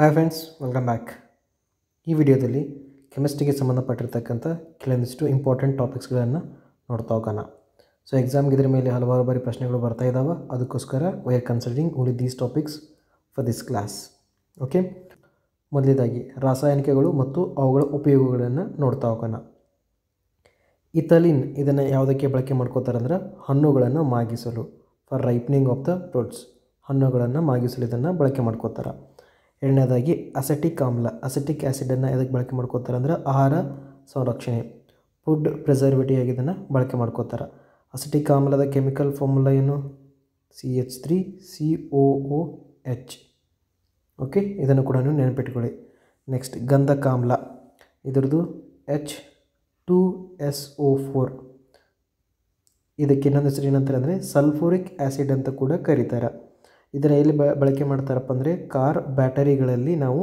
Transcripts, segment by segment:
Hi friends welcome back ಈ ವಿಡಿಯೋದಲ್ಲಿ ಕೆಮಿಸ್ಟ್ರಿಗೆ ಸಂಬಂಧಪಟ್ಟಿರ್ತಕ್ಕಂಥ ಕೆಲವೊಂದಿಷ್ಟು ಇಂಪಾರ್ಟೆಂಟ್ ಟಾಪಿಕ್ಸ್ಗಳನ್ನು ನೋಡ್ತಾ ಹೋಗೋಣ ಸೊ ಎಕ್ಸಾಮ್ಗೆ ಇದ್ರ ಮೇಲೆ ಹಲವಾರು ಬಾರಿ ಪ್ರಶ್ನೆಗಳು ಬರ್ತಾ ಇದ್ದಾವೆ ಅದಕ್ಕೋಸ್ಕರ we are considering only these topics for this class okay ಮೊದಲೇದಾಗಿ ರಾಸಾಯನಿಕಗಳು ಮತ್ತು ಅವುಗಳ ಉಪಯೋಗಗಳನ್ನು ನೋಡ್ತಾ ಹೋಗೋಣ ಇಥಲಿನ್ ಇದನ್ನು ಯಾವುದಕ್ಕೆ ಬಳಕೆ ಮಾಡ್ಕೋತಾರಂದ್ರೆ ಹಣ್ಣುಗಳನ್ನು ಮಾಗಿಸಲು for ripening of the fruits ಹಣ್ಣುಗಳನ್ನು ಮಾಗಿಸಲು ಇದನ್ನು ಬಳಕೆ ಮಾಡ್ಕೋತಾರೆ ಎರಡನೇದಾಗಿ ಅಸೆಟಿಕ್ ಆಮ್ಲ ಅಸೆಟಿಕ್ ಆ್ಯಸಿಡನ್ನು ಎದಕ್ಕೆ ಬಳಕೆ ಮಾಡ್ಕೋತಾರೆ ಅಂದರೆ ಆಹಾರ ಸಂರಕ್ಷಣೆ ಫುಡ್ ಪ್ರಿಸರ್ವೇಟಿವ್ ಇದನ್ನು ಬಳಕೆ ಮಾಡ್ಕೋತಾರೆ ಅಸೆಟಿಕ್ ಆಮ್ಲದ ಕೆಮಿಕಲ್ ಫಾರ್ಮುಲ ಏನು C H three C O H okay ಇದನ್ನು ಕೂಡ ನೀವು ನೆನಪಿಟ್ಕೊಳ್ಳಿ ನೆಕ್ಸ್ಟ್ ಗಂಧಕಾಮ್ಲ ಇದ್ರದ್ದು H two S O four ಇದಕ್ಕೆ ಇನ್ನೊಂದು ಹೆಸರು ಏನಂತಾರೆ ಅಂದರೆ ಸಲ್ಫೋರಿಕ್ ಆ್ಯಸಿಡ್ ಅಂತ ಕೂಡ ಕರೀತಾರೆ ಇದನ್ನು ಎಲ್ಲಿ ಬಳಕೆ ಮಾಡ್ತಾರಪ್ಪ ಅಂದರೆ ಕಾರ್ ಬ್ಯಾಟರಿಗಳಲ್ಲಿ ನಾವು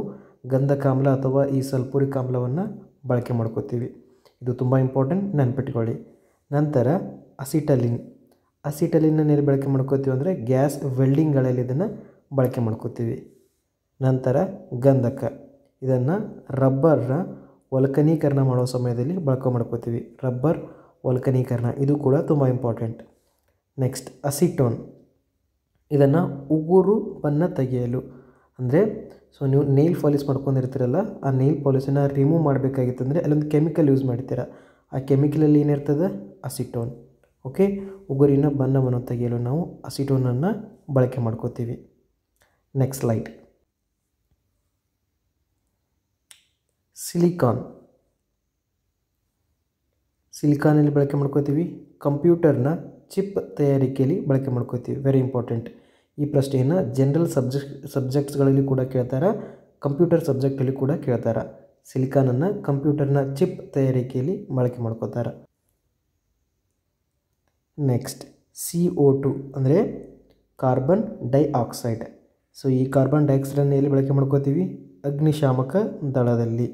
ಗಂಧಕಾಮ್ಲ ಅಥವಾ ಈ ಸಲ್ಪೂರಿಕ್ ಆಮ್ಲವನ್ನು ಬಳಕೆ ಮಾಡ್ಕೋತೀವಿ ಇದು ತುಂಬ ಇಂಪಾರ್ಟೆಂಟ್ ನೆನ್ಪಿಟ್ಕೊಳ್ಳಿ ನಂತರ ಅಸಿಟಲಿನ್ ಅಸಿಟಲಿನ್ನ ಎಲ್ಲಿ ಬಳಕೆ ಮಾಡ್ಕೋತೀವಿ ಅಂದರೆ ಗ್ಯಾಸ್ ವೆಲ್ಡಿಂಗ್ಗಳಲ್ಲಿ ಇದನ್ನು ಬಳಕೆ ಮಾಡ್ಕೋತೀವಿ ನಂತರ ಗಂಧಕ ಇದನ್ನು ರಬ್ಬರ್ನ ವಲ್ಕನೀಕರಣ ಮಾಡೋ ಸಮಯದಲ್ಲಿ ಬಳಕೆ ಮಾಡ್ಕೋತೀವಿ ರಬ್ಬರ್ ವಲ್ಕನೀಕರಣ ಇದು ಕೂಡ ತುಂಬ ಇಂಪಾರ್ಟೆಂಟ್ ನೆಕ್ಸ್ಟ್ ಅಸಿಟೋನ್ ಇದನ್ನು ಬಣ್ಣ ತೆಗೆಯಲು ಅಂದರೆ ಸೊ ನೀವು ನೇಲ್ ಪಾಲಿಸ್ ಮಾಡ್ಕೊಂಡಿರ್ತೀರಲ್ಲ ಆ ನೈಲ್ ಪಾಲಿಸನ್ನು ರಿಮೂವ್ ಅಂದರೆ ಅಲ್ಲೊಂದು ಕೆಮಿಕಲ್ ಯೂಸ್ ಮಾಡ್ತೀರ ಆ ಕೆಮಿಕಲಲ್ಲಿ ಏನಿರ್ತದೆ ಅಸಿಟೋನ್ ಓಕೆ ಉಗುರಿನ ಬಣ್ಣವನ್ನು ತೆಗೆಯಲು ನಾವು ಅಸಿಟೋನನ್ನು ಬಳಕೆ ಮಾಡ್ಕೋತೀವಿ ನೆಕ್ಸ್ಟ್ ಲೈಟ್ ಸಿಲಿಕಾನ್ ಸಿಲಿಕಾನಲ್ಲಿ ಬಳಕೆ ಮಾಡ್ಕೋತೀವಿ ಕಂಪ್ಯೂಟರ್ನ ಚಿಪ್ ತಯಾರಿಕೆಯಲ್ಲಿ ಬಳಕೆ ಮಾಡ್ಕೋತೀವಿ ವೆರಿ ಇಂಪಾರ್ಟೆಂಟ್ ಈ ಪ್ರಶ್ನೆಯನ್ನು ಜನರಲ್ ಸಬ್ಜೆಕ್ಟ್ ಸಬ್ಜೆಕ್ಟ್ಸ್ಗಳಲ್ಲಿ ಕೂಡ ಕೇಳ್ತಾರೆ ಕಂಪ್ಯೂಟರ್ ಸಬ್ಜೆಕ್ಟಲ್ಲಿ ಕೂಡ ಕೇಳ್ತಾರೆ ಸಿಲಿಕಾನನ್ನು ಕಂಪ್ಯೂಟರ್ನ ಚಿಪ್ ತಯಾರಿಕೆಯಲ್ಲಿ ಬಳಕೆ ಮಾಡ್ಕೋತಾರೆ ನೆಕ್ಸ್ಟ್ ಸಿ ಒ ಟು ಅಂದರೆ ಕಾರ್ಬನ್ ಡೈಆಕ್ಸೈಡ್ ಸೊ ಈ ಕಾರ್ಬನ್ ಡೈಆಕ್ಸೈಡನ್ನು ಎಲ್ಲಿ ಬಳಕೆ ಮಾಡ್ಕೋತೀವಿ ಅಗ್ನಿಶಾಮಕ ದಳದಲ್ಲಿ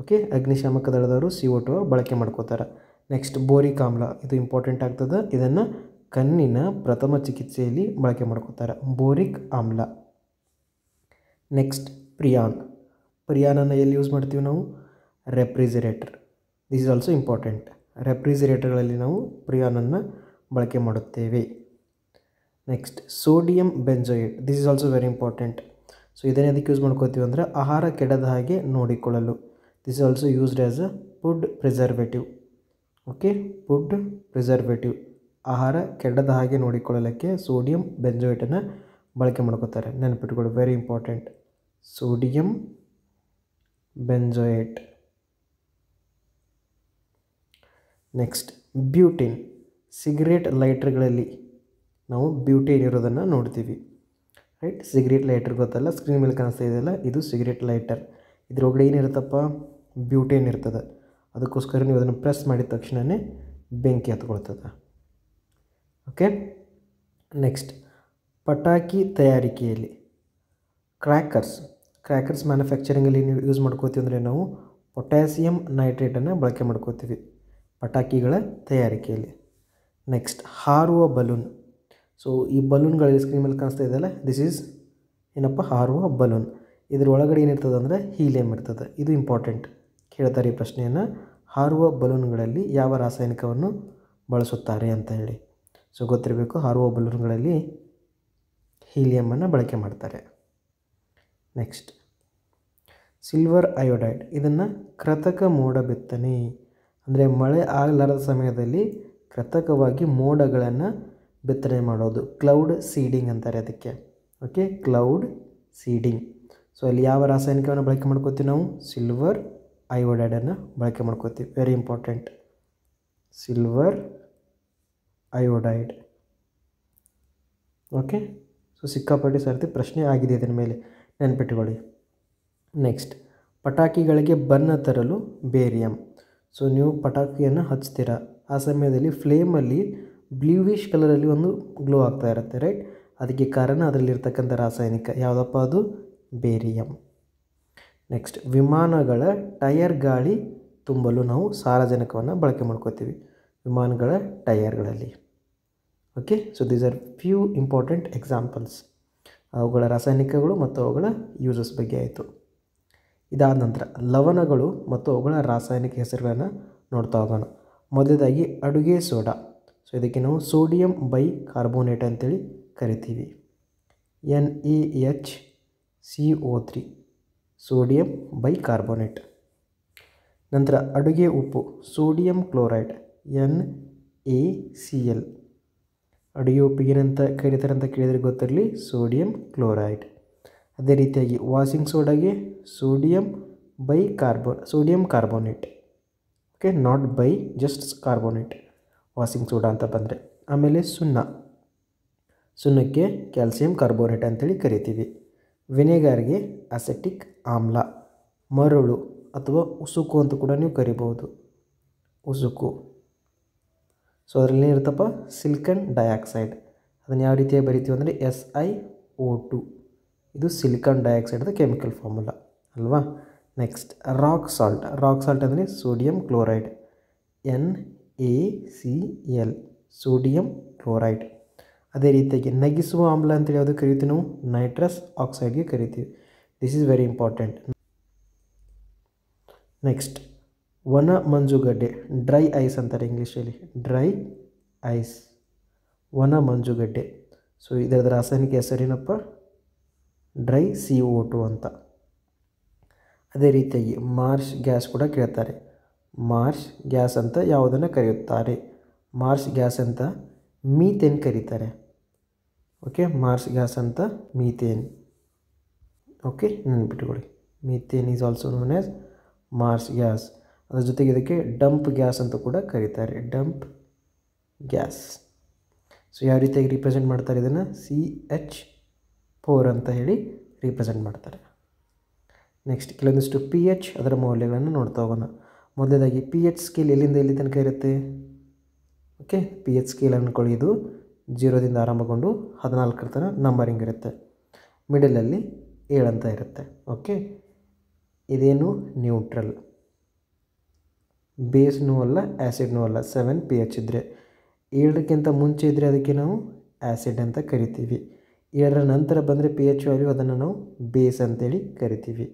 ಓಕೆ ಅಗ್ನಿಶಾಮಕ ದಳದವರು ಸಿ ಓ ಟು ಬಳಕೆ ಮಾಡ್ಕೋತಾರೆ ನೆಕ್ಸ್ಟ್ ಬೋರಿಕ್ ಆಮ್ಲ ಇದು ಇಂಪಾರ್ಟೆಂಟ್ ಆಗ್ತದೆ ಇದನ್ನು ಕಣ್ಣಿನ ಪ್ರಥಮ ಚಿಕಿತ್ಸೆಯಲ್ಲಿ ಬಳಕೆ ಮಾಡ್ಕೋತಾರೆ ಬೋರಿಕ್ ಆಮ್ಲ ನೆಕ್ಸ್ಟ್ ಪ್ರಿಯಾನ್ ಪ್ರಿಯಾನನ್ನು ಎಲ್ಲಿ ಯೂಸ್ ಮಾಡ್ತೀವಿ ನಾವು refrigerator this is also important ರೆಫ್ರಿಜಿರೇಟರ್ಗಳಲ್ಲಿ ನಾವು ಪ್ರಿಯಾನನ್ನು ಬಳಕೆ ಮಾಡುತ್ತೇವೆ next sodium benzoate this is also very important so ಇದನ್ನೇ ಅದಕ್ಕೆ ಯೂಸ್ ಮಾಡ್ಕೋತೀವಿ ಅಂದರೆ ಆಹಾರ ಕೆಡದ ಹಾಗೆ ನೋಡಿಕೊಳ್ಳಲು this is also used as a food preservative okay food preservative ಆಹಾರ ಕೆಡದ ಹಾಗೆ ನೋಡಿಕೊಳ್ಳಲಿಕ್ಕೆ ಸೋಡಿಯಂ ಬೆಂಜೋಯೇಟನ್ನು ಬಳಕೆ ಮಾಡ್ಕೋತಾರೆ ನೆನಪಿಟ್ಕೊಳ್ಳಿ very important sodium benzoate next butane cigarette ಲೈಟ್ರ್ಗಳಲ್ಲಿ ನಾವು ಬ್ಯೂಟಿನ್ ಇರೋದನ್ನು ನೋಡ್ತೀವಿ ರೈಟ್ ಸಿಗರೇಟ್ ಲೈಟರ್ ಗೊತ್ತಲ್ಲ ಸ್ಕ್ರೀನ್ ಮೇಲೆ ಕಾಣಿಸ್ತಾ ಇದೆಯಲ್ಲ ಇದು ಸಿಗರೇಟ್ ಲೈಟರ್ ಇದ್ರೊಳಗಡೆ ಏನಿರುತ್ತಪ್ಪ ಬ್ಯೂಟೇನ್ ಇರ್ತದೆ ಅದಕ್ಕೋಸ್ಕರ ನೀವು ಅದನ್ನು ಪ್ರೆಸ್ ಮಾಡಿದ ತಕ್ಷಣವೇ ಬೆಂಕಿ ಹತ್ಕೊಳ್ತದೆ ಓಕೆ ನೆಕ್ಸ್ಟ್ ಪಟಾಕಿ ತಯಾರಿಕೆಯಲ್ಲಿ ಕ್ರ್ಯಾಕರ್ಸ್ ಕ್ರ್ಯಾಕರ್ಸ್ ಮ್ಯಾನುಫ್ಯಾಕ್ಚರಿಂಗಲ್ಲಿ ನೀವು ಯೂಸ್ ಮಾಡ್ಕೋತೀವಿ ಅಂದರೆ ನಾವು ಪೊಟ್ಯಾಸಿಯಮ್ ನೈಟ್ರೇಟನ್ನು ಬಳಕೆ ಮಾಡ್ಕೋತೀವಿ ಪಟಾಕಿಗಳ ತಯಾರಿಕೆಯಲ್ಲಿ ನೆಕ್ಸ್ಟ್ ಹಾರುವ ಬಲೂನ್ ಸೊ ಈ ಬಲೂನ್ಗಳ ಸ್ಕ್ರೀನ್ ಮೇಲೆ ಕಾಣಿಸ್ತಾ ಇದೆಯಲ್ಲ ದಿಸ್ ಈಸ್ ಏನಪ್ಪ ಹಾರುವ ಬಲೂನ್ ಇದ್ರ ಒಳಗಡೆ ಏನಿರ್ತದೆ ಅಂದರೆ ಹೀಲಿಯಂ ಇರ್ತದೆ ಇದು ಇಂಪಾರ್ಟೆಂಟ್ ಕೇಳ್ತಾರೆ ಈ ಪ್ರಶ್ನೆಯನ್ನು ಹಾರುವ ಬಲೂನ್ಗಳಲ್ಲಿ ಯಾವ ರಾಸಾಯನಿಕವನ್ನು ಬಳಸುತ್ತಾರೆ ಅಂತ ಹೇಳಿ ಸೊ ಗೊತ್ತಿರಬೇಕು ಹಾರುವ ಬಲೂನ್ಗಳಲ್ಲಿ ಹೀಲಿಯಮನ್ನು ಬಳಕೆ ಮಾಡ್ತಾರೆ ನೆಕ್ಸ್ಟ್ ಸಿಲ್ವರ್ ಅಯೋಡೈಡ್ ಇದನ್ನು ಕೃತಕ ಮೋಡ ಬಿತ್ತನೆ ಅಂದರೆ ಮಳೆ ಆಗಲಾರದ ಸಮಯದಲ್ಲಿ ಕೃತಕವಾಗಿ ಮೋಡಗಳನ್ನು ಬಿತ್ತನೆ ಮಾಡೋದು ಕ್ಲೌಡ್ ಸೀಡಿಂಗ್ ಅಂತಾರೆ ಅದಕ್ಕೆ ಓಕೆ ಕ್ಲೌಡ್ ಸೀಡಿಂಗ್ ಸೊ ಅಲ್ಲಿ ಯಾವ ರಾಸಾಯನಿಕವನ್ನು ಬಳಕೆ ಮಾಡ್ಕೋತೀವಿ ನಾವು ಸಿಲ್ವರ್ ಐಯೋಡೈಡನ್ನು ಬಳಕೆ ಮಾಡ್ಕೋತೀವಿ very important silver iodide okay so ಸಿಕ್ಕಾಪಟ್ಟೆ ಸರ್ತಿ ಪ್ರಶ್ನೆ ಆಗಿದೆ ಇದರ ಮೇಲೆ ನೆನಪಿಟ್ಟುಕೊಳ್ಳಿ ನೆಕ್ಸ್ಟ್ ಪಟಾಕಿಗಳಿಗೆ ಬನ್ನ ತರಲು ಬೇರಿಯಂ ಸೊ ನೀವು ಪಟಾಕಿಯನ್ನು ಹಚ್ತೀರಾ ಆ ಸಮಯದಲ್ಲಿ ಫ್ಲೇಮಲ್ಲಿ ಬ್ಲೂವಿಶ್ ಕಲರಲ್ಲಿ ಒಂದು ಗ್ಲೋ ಆಗ್ತಾ ಇರುತ್ತೆ ರೈಟ್ ಅದಕ್ಕೆ ಕಾರಣ ಅದರಲ್ಲಿರ್ತಕ್ಕಂಥ ರಾಸಾಯನಿಕ ಯಾವುದಪ್ಪ ಅದು ಬೇರಿಯಂ ನೆಕ್ಸ್ಟ್ ವಿಮಾನಗಳ ಟಯರ್ ಗಾಳಿ ತುಂಬಲು ನಾವು ಸಾರಜನಕವನ್ನು ಬಳಕೆ ಮಾಡ್ಕೋತೀವಿ ವಿಮಾನಗಳ ಟಯರ್ಗಳಲ್ಲಿ okay so these are few important examples ಅವುಗಳ ರಾಸಾಯನಿಕಗಳು ಮತ್ತು ಅವುಗಳ ಯೂಸಸ್ ಬಗ್ಗೆ ಆಯಿತು ಇದಾದ ನಂತರ ಲವಣಗಳು ಮತ್ತು ಅವುಗಳ ರಾಸಾಯನಿಕ ಹೆಸರುಗಳನ್ನು ನೋಡ್ತಾ ಹೋಗೋಣ ಮೊದಲದಾಗಿ ಅಡುಗೆ ಸೋಡಾ ಸೊ ಇದಕ್ಕೆ ನಾವು ಸೋಡಿಯಂ ಬೈ ಕಾರ್ಬೋನೇಟ್ ಅಂತೇಳಿ ಕರಿತೀವಿ N E H C O three sodium carbonate ನಂತರ ಅಡುಗೆ ಉಪ್ಪು sodium chloride N A C L ಅಡುಗೆ ಉಪ್ಪಿಗೇನಂತ ಕರೀತಾರೆ ಅಂತ ಕೇಳಿದರೆ ಗೊತ್ತಿರಲಿ ಸೋಡಿಯಂ ಕ್ಲೋರೈಡ್ ಅದೇ ರೀತಿಯಾಗಿ ವಾಷಿಂಗ್ ಸೋಡಾಗೆ sodium bi carbo sodium carbonate okay not bi just carbonate washing soda ಅಂತ ಬಂದರೆ ಆಮೇಲೆ ಸುಣ್ಣ ಸುಣ್ಣಕ್ಕೆ ಕ್ಯಾಲ್ಸಿಯಂ ಕಾರ್ಬೋನೇಟ್ ಅಂತೇಳಿ ಕರಿತೀವಿ ವಿನೆಗರ್ಗೆ ಅಸೆಟಿಕ್ ಆಮ್ಲ ಮರಳು ಅಥವಾ ಉಸುಕು ಅಂತ ಕೂಡ ನೀವು ಕರಿಬೋದು ಉಸುಕು ಸೊ ಅದರಲ್ಲಿ ಏನಿರುತ್ತಪ್ಪ ಸಿಲ್ಕನ್ ಡೈಆಕ್ಸೈಡ್ ಅದನ್ನು ಯಾವ ರೀತಿಯಾಗಿ ಬರಿತೀವಿ ಅಂದರೆ ಎಸ್ ಐ ಓ ಟು ಇದು ಸಿಲಿಕಾನ್ ಡೈಆಕ್ಸೈಡ್ದು ಕೆಮಿಕಲ್ ಫಾರ್ಮುಲಾ ಅಲ್ವಾ next rock salt rock salt ಅಂದರೆ sodium chloride N A C L sodium chloride ಅದೇ ರೀತಿಯಾಗಿ ನಗಿಸುವ ಆಮ್ಲ ಅಂತೇಳಿ ಯಾವುದು ಕರಿತೀವಿ ನಾವು ನೈಟ್ರಸ್ ಆಕ್ಸೈಡ್ಗೆ ಕರಿತೀವಿ this is very important next ಒಣ ಮಂಜುಗಡ್ಡೆ ಡ್ರೈ ಐಸ್ ಅಂತಾರೆ ಇಂಗ್ಲೀಷಲ್ಲಿ ಡ್ರೈ ಐಸ್ ಒಣ ಮಂಜುಗಡ್ಡೆ ಸೊ ಇದರದ ರಾಸಾಯನಿಕ ಹೆಸರೇನಪ್ಪ ಡ್ರೈ ಸಿ ಓಟು ಟು ಅಂತ ಅದೇ ರೀತಿಯಾಗಿ ಮಾರ್ಷ್ ಗ್ಯಾಸ್ ಕೂಡ ಕೇಳ್ತಾರೆ ಮಾರ್ಷ್ ಗ್ಯಾಸ್ ಅಂತ ಯಾವುದನ್ನು ಕರೆಯುತ್ತಾರೆ ಮಾರ್ಷ್ ಗ್ಯಾಸ್ ಅಂತ ಮೀಥೇನ್ ಕರೀತಾರೆ ಓಕೆ ಮಾರ್ಸ್ ಗ್ಯಾಸ್ ಅಂತ ಮೀಥೇನ್ ಓಕೆ ನೆನ್ಪಿಟ್ಕೊಳ್ಳಿ methane is also known as marsh gas ಅದ್ರ ಜೊತೆಗೆ ಇದಕ್ಕೆ ಡಂಪ್ ಗ್ಯಾಸ್ ಅಂತ ಕೂಡ ಕರೀತಾರೆ ಡಂಪ್ ಗ್ಯಾಸ್ ಸೊ ಯಾವ ರೀತಿಯಾಗಿ ರೀಪ್ರೆಸೆಂಟ್ ಮಾಡ್ತಾರೆ ಇದನ್ನು ಸಿ ಎಚ್ ಫೋರ್ ಅಂತ ಹೇಳಿ ರೀಪ್ರೆಸೆಂಟ್ ಮಾಡ್ತಾರೆ ನೆಕ್ಸ್ಟ್ ಕೆಲವೊಂದಿಷ್ಟು ಪಿ ಎಚ್ ಅದರ ಮೌಲ್ಯಗಳನ್ನು ನೋಡ್ತಾ ಹೋಗೋಣ ಮೊದಲನೇದಾಗಿ ಪಿ ಎಚ್ ಸ್ಕೇಲ್ ಎಲ್ಲಿಂದ ಎಲ್ಲಿ ತನಕ ಇರುತ್ತೆ ಓಕೆ ಪಿ ಎಚ್ ಸ್ಕೇಲ್ ಅಂದ್ಕೊಳ್ಳಿ ಇದು ಜೀರೋದಿಂದ ಆರಂಭಗೊಂಡು ಹದಿನಾಲ್ಕರ ತನಕ ನಂಬರಿಂಗ್ ಇರುತ್ತೆ ಮಿಡಲಲ್ಲಿ ಅಂತ ಇರುತ್ತೆ ಓಕೆ ಇದೇನು ನ್ಯೂಟ್ರಲ್ ಬೇಸ್ನೂ ಅಲ್ಲ ಆ್ಯಸಿಡ್ನೂ ಅಲ್ಲ ಸೆವೆನ್ ಪಿ ಎಚ್ ಇದ್ದರೆ ಏಳಕ್ಕಿಂತ ಮುಂಚೆ ಇದ್ದರೆ ಅದಕ್ಕೆ ನಾವು ಆ್ಯಸಿಡ್ ಅಂತ ಕರಿತೀವಿ ಏಳರ ನಂತರ ಬಂದರೆ ಪಿ ಎಚ್ ವ್ಯಾಲ್ಯೂ ಅದನ್ನು ನಾವು ಬೇಸ್ ಅಂತೇಳಿ ಕರಿತೀವಿ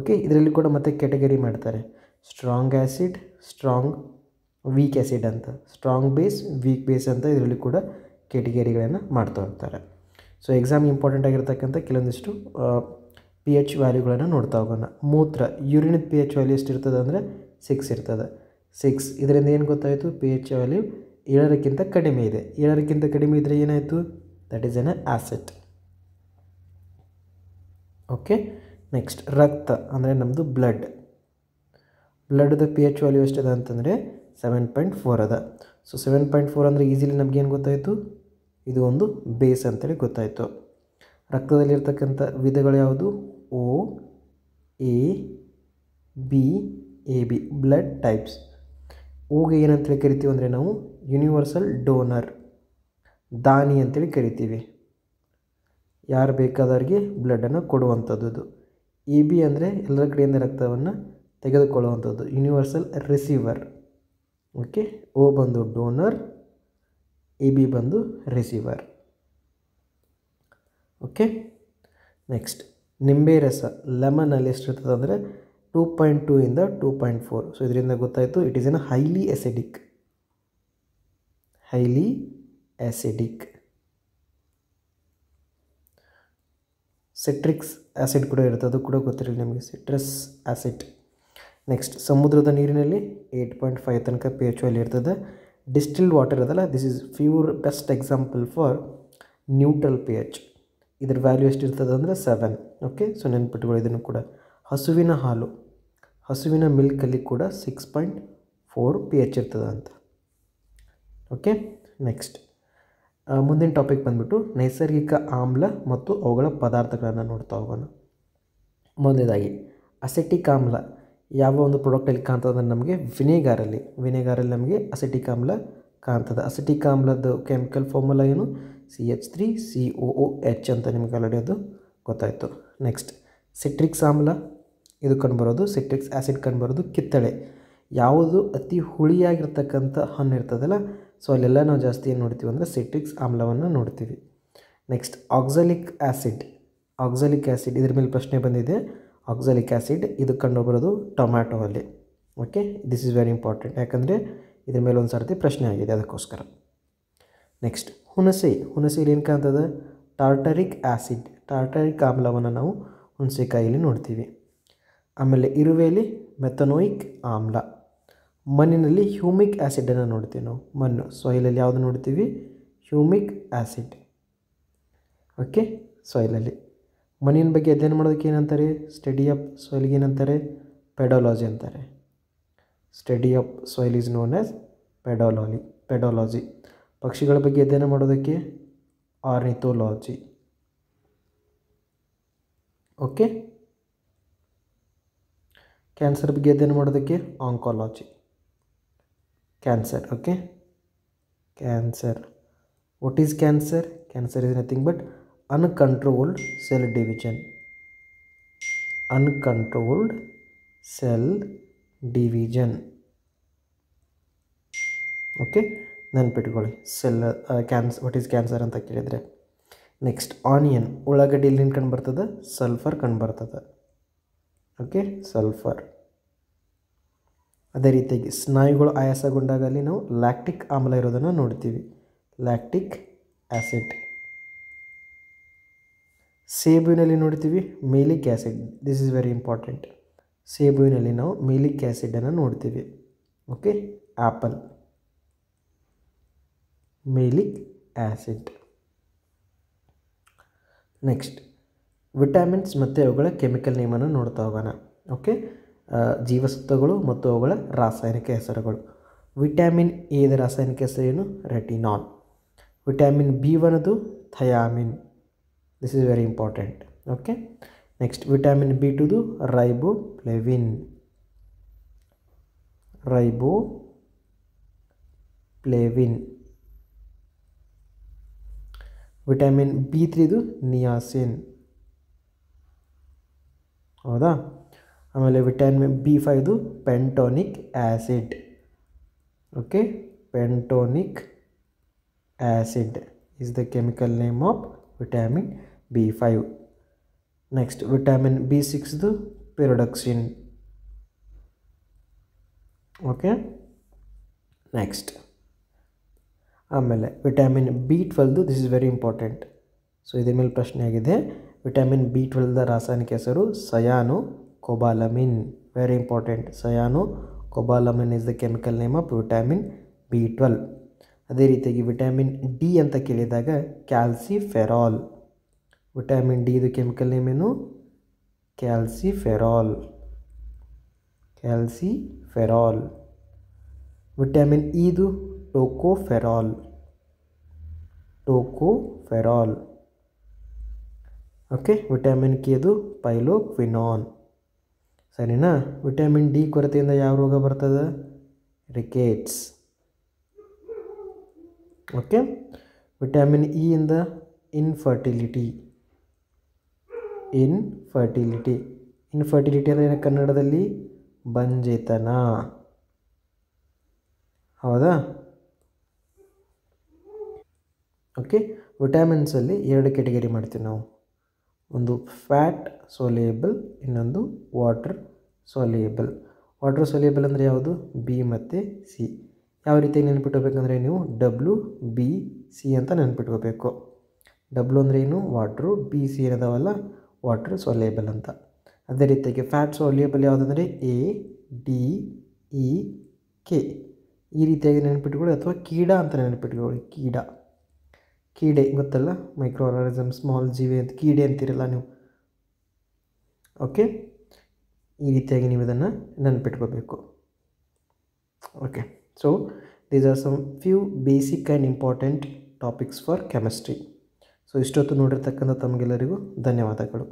ಓಕೆ ಇದರಲ್ಲಿ ಕೂಡ ಮತ್ತೆ ಕ್ಯಾಟಗರಿ ಮಾಡ್ತಾರೆ strong acid strong weak acid ಅಂತ ಸ್ಟ್ರಾಂಗ್ ಬೇಸ್ ವೀಕ್ ಬೇಸ್ ಅಂತ ಇದರಲ್ಲಿ ಕೂಡ ಕೆಟಗರಿಗಳನ್ನು ಮಾಡ್ತಾ ಹೋಗ್ತಾರೆ ಸೊ ಎಕ್ಸಾಮ್ ಇಂಪಾರ್ಟೆಂಟ್ ಆಗಿರ್ತಕ್ಕಂಥ ಕೆಲವೊಂದಿಷ್ಟು ಪಿ ಎಚ್ ವ್ಯಾಲ್ಯೂಗಳನ್ನು ನೋಡ್ತಾ ಹೋಗೋಣ ಮೂತ್ರ ಯೂರಿನ್ ಪಿ ಎಚ್ ವ್ಯಾಲ್ಯೂ ಎಷ್ಟು ಇರ್ತದೆ ಅಂದರೆ ಸಿಕ್ಸ್ ಇರ್ತದೆ ಸಿಕ್ಸ್ ಇದರಿಂದ ಏನು ಗೊತ್ತಾಯಿತು ಪಿ ಎಚ್ ವ್ಯಾಲ್ಯೂ ಏಳರಕ್ಕಿಂತ ಕಡಿಮೆ ಇದೆ ಏಳರಕ್ಕಿಂತ ಕಡಿಮೆ ಇದ್ದರೆ ಏನಾಯಿತು that is an acid okay next ರಕ್ತ ಅಂದರೆ ನಮ್ಮದು ಬ್ಲಡ್ ಬ್ಲಡ್ದು ಪಿ ಎಚ್ ವ್ಯಾಲ್ಯೂ ಎಷ್ಟಿದೆ ಅಂತಂದರೆ ಸೆವೆನ್ ಪಾಯಿಂಟ್ ಫೋರ್ ಅದ ಸೊ ಸೆವೆನ್ ಪಾಯಿಂಟ್ ಫೋರ್ ಅಂದರೆ ಈಸಿಲಿ ನಮಗೇನು ಗೊತ್ತಾಯಿತು ಇದು ಒಂದು ಬೇಸ್ ಅಂತೇಳಿ ಗೊತ್ತಾಯಿತು ರಕ್ತದಲ್ಲಿರ್ತಕ್ಕಂಥ ವಿಧಗಳು ಯಾವುದು O A B A B blood types ಓಗೆ ಏನಂತೇಳಿ ಕರಿತೀವಿ ಅಂದರೆ ನಾವು ಯೂನಿವರ್ಸಲ್ ಡೋನರ್ ದಾನಿ ಅಂತೇಳಿ ಕರಿತೀವಿ ಯಾರು ಬೇಕಾದವ್ರಿಗೆ ಬ್ಲಡನ್ನು ಕೊಡುವಂಥದ್ದು ಎ ಬಿ ಅಂದರೆ ಎಲ್ಲರ ಕಡೆಯಿಂದ ರಕ್ತವನ್ನು ತೆಗೆದುಕೊಳ್ಳುವಂಥದ್ದು ಯೂನಿವರ್ಸಲ್ ರಿಸೀವರ್ ಓಕೆ ಓ ಬಂದು ಡೋನರ್ ಎ ಬಿ ಬಂದು ರಿಸೀವರ್ ಓಕೆ ನೆಕ್ಸ್ಟ್ ನಿಂಬೆ ರಸ ಲೆಮನಲ್ಲಿ ಎಷ್ಟಿರ್ತದೆ ಅಂದರೆ ಟೂ ಪಾಯಿಂಟ್ ಟೂ ಇಂದ ಟೂ ಪಾಯಿಂಟ್ ಫೋರ್ ಸೊ ಇದರಿಂದ ಗೊತ್ತಾಯಿತು it is an highly acidic highly acidic citrics acid ಕೂಡ ಇರುತ್ತೆ ಅದು ಕೂಡ ಗೊತ್ತಿರಲಿಲ್ಲ ನಿಮಗೆ ಸಿಟ್ರಸ್ ಆ್ಯಸಿಡ್ ನೆಕ್ಸ್ಟ್ ಸಮುದ್ರದ ನೀರಿನಲ್ಲಿ ಏಟ್ ಪಾಯಿಂಟ್ ಫೈವ್ ತನಕ ಪಿ ಎಚ್ ವ್ಯಾಲ್ಯೂ ಇರ್ತದೆ ಡಿಸ್ಟಿಲ್ಡ್ ವಾಟರ್ ಅದಲ್ಲ this is pure best example for neutral P H ಇದ್ರ ವ್ಯಾಲ್ಯೂ ಎಷ್ಟು ಇರ್ತದೆ ಅಂದರೆ ಸೆವೆನ್ ಓಕೆ ಸೊ ನೆನ್ಪಿಟ್ಕೊಳ್ಳಿ ಇದನ್ನು ಕೂಡ ಹಸುವಿನ ಹಾಲು ಹಸುವಿನ ಮಿಲ್ಕಲ್ಲಿ ಕೂಡ six point four P H ಇರ್ತದೆ ಅಂತ ಓಕೆ ನೆಕ್ಸ್ಟ್ ಮುಂದಿನ ಟಾಪಿಕ್ ಬಂದುಬಿಟ್ಟು ನೈಸರ್ಗಿಕ ಆಮ್ಲ ಮತ್ತು ಅವುಗಳ ಪದಾರ್ಥಗಳನ್ನು ನೋಡ್ತಾ ಹೋಗೋಣ ಮೊದಲನೇದಾಗಿ ಅಸೆಟಿಕ್ ಆಮ್ಲ ಯಾವ ಒಂದು ಪ್ರಾಡಕ್ಟಲ್ಲಿ ಕಾಣ್ತದೆ ನಮಗೆ ವಿನೆಗಾರಲ್ಲಿ ವಿನೆಗಾರಲ್ಲಿ ನಮಗೆ ಅಸಿಟಿಕ್ ಆಮ್ಲ ಕಾಣ್ತದೆ ಅಸಿಟಿಕ್ ಆಮ್ಲದ್ದು ಕೆಮಿಕಲ್ ಫಾರ್ಮುಲಾ ಏನು C H three C O O H ಅಂತ ನಿಮ್ಗೆ ಆಲ್ರೆಡಿ ಅದು ಗೊತ್ತಾಯಿತು ನೆಕ್ಸ್ಟ್ ಸಿಟ್ರಿಕ್ಸ್ ಆಮ್ಲ ಇದು ಕಂಡುಬರೋದು ಸಿಟ್ರಿಕ್ಸ್ ಆ್ಯಸಿಡ್ ಕಂಡುಬರೋದು ಕಿತ್ತಳೆ ಯಾವುದು ಅತಿ ಹುಳಿಯಾಗಿರ್ತಕ್ಕಂಥ ಹಣ್ಣು ಇರ್ತದಲ್ಲ ಸೊ ಅಲ್ಲೆಲ್ಲ ನಾವು ಜಾಸ್ತಿ ಏನು ನೋಡ್ತೀವಿ ಅಂದರೆ ಸಿಟ್ರಿಕ್ಸ್ ಆಮ್ಲವನ್ನು ನೋಡ್ತೀವಿ next oxalic acid oxalic acid ಇದ್ರ ಮೇಲೆ ಪ್ರಶ್ನೆ ಬಂದಿದೆ ಆಕ್ಸಲಿಕ್ ಆ್ಯಸಿಡ್ ಇದು ಕಂಡು ಬರೋದು ಟೊಮ್ಯಾಟೊ ಅಲ್ಲಿ okay this is very important ಯಾಕಂದರೆ ಇದ್ರ ಮೇಲೆ ಒಂದು ಸರ್ತಿ ಪ್ರಶ್ನೆ ಆಗಿದೆ ಅದಕ್ಕೋಸ್ಕರ ನೆಕ್ಸ್ಟ್ ಹುಣಸೆ ಹುಣಸೆಯಲ್ಲಿ ಏನು ಕಾಣ್ತದೆ ಟಾರ್ಟರಿಕ್ ಆ್ಯಸಿಡ್ ಟಾರ್ಟರಿಕ್ ಆಮ್ಲವನ್ನು ನಾವು ಹುಣಸೆಕಾಯಿಲಿ ನೋಡ್ತೀವಿ ಆಮೇಲೆ ಇರುವೆಯಲ್ಲಿ ಮೆಥನೋಯಿಕ್ ಆಮ್ಲ ಮಣ್ಣಿನಲ್ಲಿ ಹ್ಯೂಮಿಕ್ ಆ್ಯಸಿಡನ್ನು ನೋಡ್ತೀವಿ ನಾವು ಮಣ್ಣು ಸೊಯ್ಲಲ್ಲಿ ಯಾವುದು ನೋಡ್ತೀವಿ ಹ್ಯೂಮಿಕ್ ಆ್ಯಸಿಡ್ ಓಕೆ ಸಾಯಿಲಲ್ಲಿ ಮನಿನ ಬಗ್ಗೆ ಅಧ್ಯಯನ ಮಾಡೋದಕ್ಕೆ ಏನಂತಾರೆ ಸ್ಟಡಿ ಆಫ್ ಸಾಯಿಲ್ಗೆ ಏನಂತಾರೆ ಪೆಡಾಲಜಿ ಅಂತಾರೆ study of soil is known as pedology pedology ಪಕ್ಷಿಗಳ ಬಗ್ಗೆ ಅಧ್ಯಯನ ಮಾಡೋದಕ್ಕೆ ಆರ್ನಿಥೋಲಾಜಿ ಓಕೆ ಕ್ಯಾನ್ಸರ್ ಬಗ್ಗೆ ಅಧ್ಯಯನ ಮಾಡೋದಕ್ಕೆ oncology cancer okay cancer what is cancer cancer is nothing but uncontrolled cell division uncontrolled cell division okay ನೆನ್ಪಿಟ್ಕೊಳ್ಳಿ cell cancer what is cancer ಅಂತ ಕೇಳಿದರೆ ನೆಕ್ಸ್ಟ್ ಆನಿಯನ್ ಉಳ್ಳಾಗಡ್ಡಿ ಎಲ್ಲಿನ ಕಂಡು ಬರ್ತದೆ ಸಲ್ಫರ್ ಕಂಡು ಬರ್ತದೆ ಓಕೆ ಸಲ್ಫರ್ ಅದೇ ರೀತಿಯಾಗಿ ಸ್ನಾಯುಗಳು ಆಯಾಸಗೊಂಡಾಗ ಅಲ್ಲಿ ನಾವು ಲ್ಯಾಕ್ಟಿಕ್ ಆಮ್ಲ ಇರೋದನ್ನು ನೋಡ್ತೀವಿ ಲ್ಯಾಕ್ಟಿಕ್ ಆ್ಯಸಿಡ್ ಸೇಬುವಿನಲ್ಲಿ ನೋಡ್ತೀವಿ malic acid this is very important ಸೇಬುವಿನಲ್ಲಿ ನಾವು ಮೇಲಿಕ್ ಆ್ಯಸಿಡನ್ನು ನೋಡ್ತೀವಿ okay apple malic acid next vitamins ಮತ್ತು ಅವುಗಳ ಕೆಮಿಕಲ್ ನೇಮನ್ನು ನೋಡ್ತಾ ಹೋಗೋಣ ಓಕೆ ಜೀವಸತ್ವಗಳು ಮತ್ತು ಅವುಗಳ ರಾಸಾಯನಿಕ ಹೆಸರುಗಳು ವಿಟ್ಯಾಮಿನ್ ಎದ ರಾಸಾಯನಿಕ ಹೆಸರೇನು ರೆಟಿನಾಲ್ ವಿಟಮಿನ್ ಬಿ ಒನದು thiamine This is very important. Okay. Next, vitamin B2 do riboflavin. ribo flavin vitamin b3 ತ್ರೀದು niacin ಹೌದಾ amale vitamin b5 ಫೈವ್ದು pentonic acid okay pentonic acid is the chemical name of vitamin B five next vitamin B ಸಿಕ್ಸ್ದು pyridoxine okay next ಆಮೇಲೆ vitamin B ಟ್ವೆಲ್ದು this is very important so ಇದ್ರ ಮೇಲೆ ಪ್ರಶ್ನೆ ಆಗಿದೆ ವಿಟಮಿನ್ ಬಿ ಟ್ವೆಲ್ದ ರಾಸಾಯನಿಕ ಹೆಸರು cyanocobalamin very important cyanocobalamin is the chemical name of vitamin B twelve ಅದೇ ರೀತಿಯಾಗಿ ವಿಟಮಿನ್ ಡಿ ಅಂತ ಕೇಳಿದಾಗ ಕ್ಯಾಲ್ಸಿಫೆರಾಲ್ ವಿಟಮಿನ್ ಡಿ ಇದು ಕೆಮಿಕಲ್ ನೇಮ್ ಏನು ಕ್ಯಾಲ್ಸಿಫೆರಾಲ್ ಕ್ಯಾಲ್ಸಿಫೆರಾಲ್ ವಿಟಮಿನ್ ಇದು tocopherol ferol okay vitamin K ಅದು ಪೈಲೋಕ್ವಿನಾನ್ ಸರಿನಾ ವಿಟಮಿನ್ ಡಿ ಕೊರತೆಯಿಂದ ಯಾವ ರೋಗ ಬರ್ತದೆ ರಿಕೇಟ್ಸ್ ಓಕೆ ವಿಟಮಿನ್ ಇ ಇಂದ ಇನ್ಫರ್ಟಿಲಿಟಿ ಇನ್ಫರ್ಟಿಲಿಟಿ ಇನ್ಫರ್ಟಿಲಿಟಿ ಅಂದರೆ ಏನು ಕನ್ನಡದಲ್ಲಿ ಬಂಜೆತನ ಹೌದಾ ಓಕೆ ವಿಟಾಮಿನ್ಸಲ್ಲಿ ಎರಡು ಕ್ಯಾಟಗರಿ ಮಾಡ್ತೀವಿ ನಾವು ಒಂದು ಫ್ಯಾಟ್ ಸೋಲಿಯೇಬಲ್ ಇನ್ನೊಂದು ವಾಟರ್ ಸೋಲಿಯೇಬಲ್ ವಾಟರ್ ಸೊಲಿಯೇಬಲ್ ಅಂದರೆ ಯಾವುದು ಬಿ ಮತ್ತು ಸಿ ಯಾವ ರೀತಿ ನೆನ್ಪಿಟ್ಕೋಬೇಕಂದ್ರೆ ನೀವು ಡಬ್ಲ್ಯೂ ಬಿ ಸಿ ಅಂತ ನೆನ್ಪಿಟ್ಕೋಬೇಕು ಡಬ್ಲ್ಯೂ ಅಂದರೆ ಏನು ವಾಟ್ರು ಬಿ ಸಿ ಏನದಾವಲ್ಲ ವಾಟ್ರು ಸೊಲ್ಯೇಬಲ್ ಅಂತ ಅದೇ ರೀತಿಯಾಗಿ ಫ್ಯಾಟ್ ಸೊಲ್ಯೇಬಲ್ ಯಾವುದಂದರೆ ಎ ಡಿ ಇ ಕೆ ಈ ರೀತಿಯಾಗಿ ನೆನ್ಪಿಟ್ಕೊಳ್ಳಿ ಅಥವಾ ಕೀಡಾ ಅಂತ ನೆನಪಿಟ್ಕೊಳ್ಳಿ ಕೀಡಾ ಕೀಡೆ ಗೊತ್ತಲ್ಲ ಮೈಕ್ರೋ ಆರ್ಗಾನಿಸಮ್ ಸ್ಮಾಲ್ ಜೀವಿ ಅಂತ ಕೀಡೆ ಅಂತೀರಲ್ಲ ನೀವು ಓಕೆ ಈ ರೀತಿಯಾಗಿ ನೀವು ಇದನ್ನು ನೆನ್ಪಿಟ್ಕೋಬೇಕು okay so these are some few basic and important topics for chemistry so ಇಷ್ಟೊತ್ತು ನೋಡಿರ್ತಕ್ಕಂಥ ತಮಗೆಲ್ಲರಿಗೂ ಧನ್ಯವಾದಗಳು